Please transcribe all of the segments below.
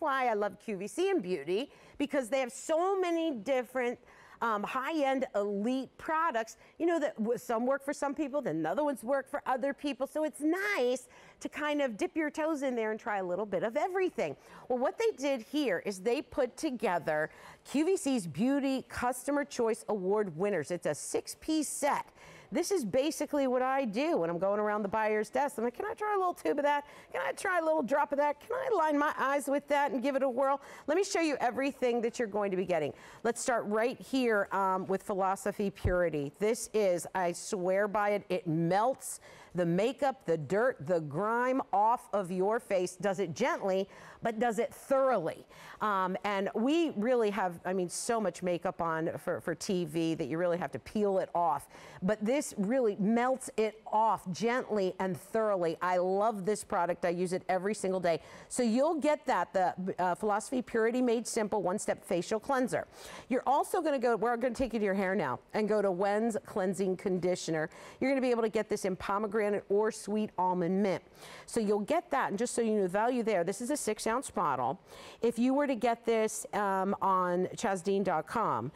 why I love QVC and Beauty because they have so many different um, high-end elite products, you know, that some work for some people, then other ones work for other people. So it's nice to kind of dip your toes in there and try a little bit of everything. Well, what they did here is they put together QVC's Beauty Customer Choice Award winners. It's a six-piece set. This is basically what I do when I'm going around the buyer's desk. I'm like, can I try a little tube of that? Can I try a little drop of that? Can I line my eyes with that and give it a whirl? Let me show you everything that you're going to be getting. Let's start right here um, with Philosophy Purity. This is, I swear by it, it melts the makeup, the dirt, the grime off of your face. Does it gently, but does it thoroughly. Um, and we really have, I mean, so much makeup on for, for TV that you really have to peel it off. But this really melts it off gently and thoroughly. I love this product. I use it every single day. So you'll get that, the uh, Philosophy Purity Made Simple One-Step Facial Cleanser. You're also going to go, we're going to take you to your hair now and go to Wen's Cleansing Conditioner. You're going to be able to get this in pomegranate pomegranate or sweet almond mint. So you'll get that, and just so you know the value there, this is a six ounce bottle. If you were to get this um, on chasdean.com,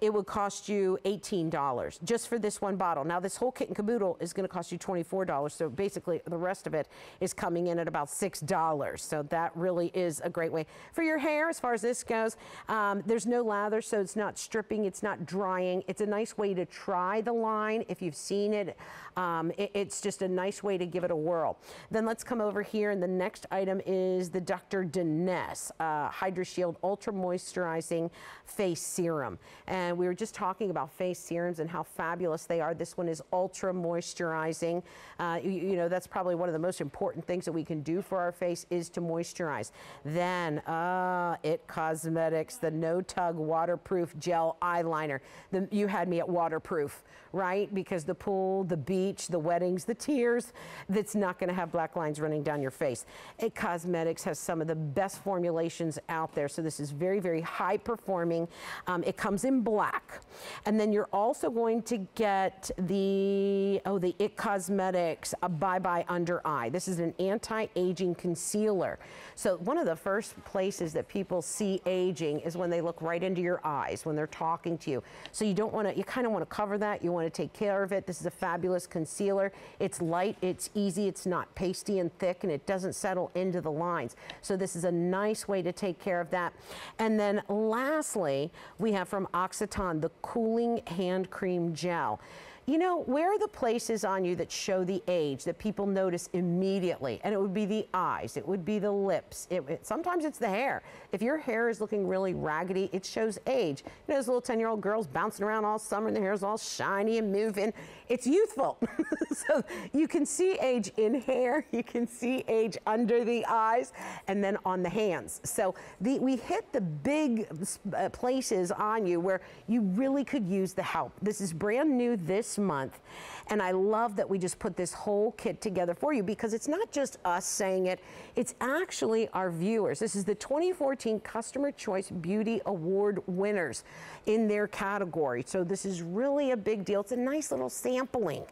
it would cost you $18 just for this one bottle. Now this whole kit and caboodle is gonna cost you $24, so basically the rest of it is coming in at about $6. So that really is a great way. For your hair, as far as this goes, um, there's no lather, so it's not stripping, it's not drying. It's a nice way to try the line if you've seen it. Um, it it's just a nice way to give it a whirl. Then let's come over here and the next item is the Dr. Danesse uh, Shield Ultra Moisturizing Face Serum. And we were just talking about face serums and how fabulous they are. This one is ultra moisturizing. Uh, you, you, know, that's probably one of the most important things that we can do for our face is to moisturize. Then, uh, It Cosmetics, the No Tug Waterproof Gel Eyeliner. The, you had me at waterproof, right? Because the pool, the beach, the weddings, the the tears that's not going to have black lines running down your face. It Cosmetics has some of the best formulations out there. So this is very, very high performing. Um, it comes in black. And then you're also going to get the, oh, the It Cosmetics Bye Bye Under Eye. This is an anti-aging concealer. So one of the first places that people see aging is when they look right into your eyes, when they're talking to you. So you don't want to, you kind of want to cover that. You want to take care of it. This is a fabulous concealer. It's light, it's easy, it's not pasty and thick, and it doesn't settle into the lines. So this is a nice way to take care of that. And then lastly, we have from Oxyton the Cooling Hand Cream Gel you know, where are the places on you that show the age that people notice immediately? And it would be the eyes, it would be the lips, it, it, sometimes it's the hair. If your hair is looking really raggedy, it shows age. You know, those little 10 year old girls bouncing around all summer and their hair's all shiny and moving. It's youthful. so you can see age in hair, you can see age under the eyes, and then on the hands. So the, we hit the big uh, places on you where you really could use the help. This is brand new this month. And I love that we just put this whole kit together for you because it's not just us saying it, it's actually our viewers. This is the 2014 Customer Choice Beauty Award winners in their category. So this is really a big deal. It's a nice little sampling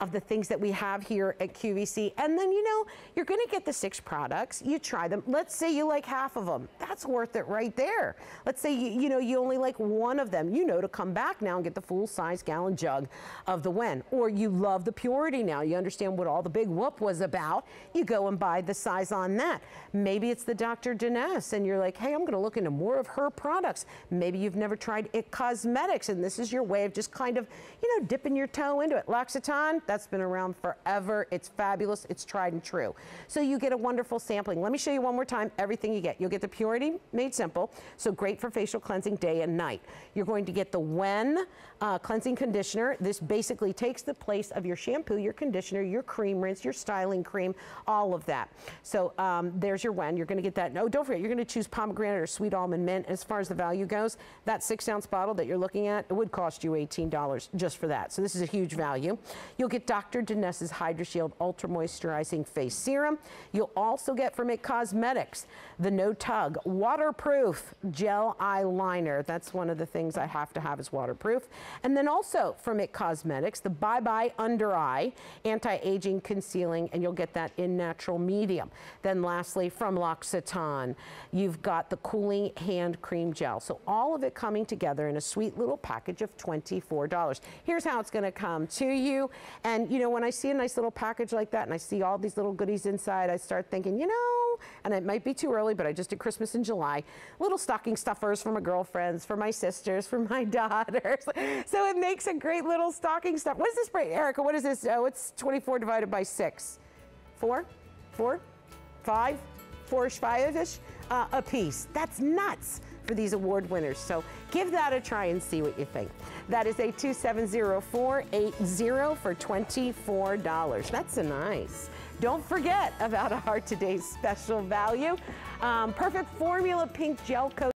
of the things that we have here at QVC. And then, you know, you're gonna get the six products, you try them. Let's say you like half of them. That's worth it right there. Let's say, you, you know, you only like one of them. You know to come back now and get the full size gallon jug of the when. Or you love the Purity now. You understand what all the big whoop was about. You go and buy the size on that. Maybe it's the Dr. Dines and you're like, hey, I'm going to look into more of her products. Maybe you've never tried it cosmetics and this is your way of just kind of, you know, dipping your toe into it. L'Occitane, that's been around forever. It's fabulous. It's tried and true. So you get a wonderful sampling. Let me show you one more time everything you get. You'll get the Purity Made Simple, so great for facial cleansing day and night. You're going to get the When uh, Cleansing Conditioner. This baby basically takes the place of your shampoo, your conditioner, your cream rinse, your styling cream, all of that. So um, there's your when. You're going to get that. No, don't forget, you're going to choose pomegranate or sweet almond mint. As far as the value goes, that six ounce bottle that you're looking at, it would cost you $18 just for that. So this is a huge value. You'll get Dr. Danessa's Hydroshield Ultra Moisturizing Face Serum. You'll also get from it Cosmetics, the No Tug Waterproof Gel Eyeliner. That's one of the things I have to have is waterproof. And then also from it Cosmetics, Cosmetics, the Bye Bye Under Eye Anti-Aging Concealing, and you'll get that in natural medium. Then lastly, from L'Occitane, you've got the Cooling Hand Cream Gel. So all of it coming together in a sweet little package of $24. Here's how it's gonna come to you. And you know, when I see a nice little package like that and I see all these little goodies inside, I start thinking, you know, and it might be too early, but I just did Christmas in July. Little stocking stuffers for my girlfriends, for my sisters, for my daughters. so it makes a great little stocking stuff. What is this, Erica? What is this? Oh, it's 24 divided by six. Four, four, five, four-ish, five-ish uh, a piece. That's nuts for these award winners. So give that a try and see what you think. That is a 270480 for $24. That's a nice. Don't forget about our today's special value. Um, perfect formula pink gel coat.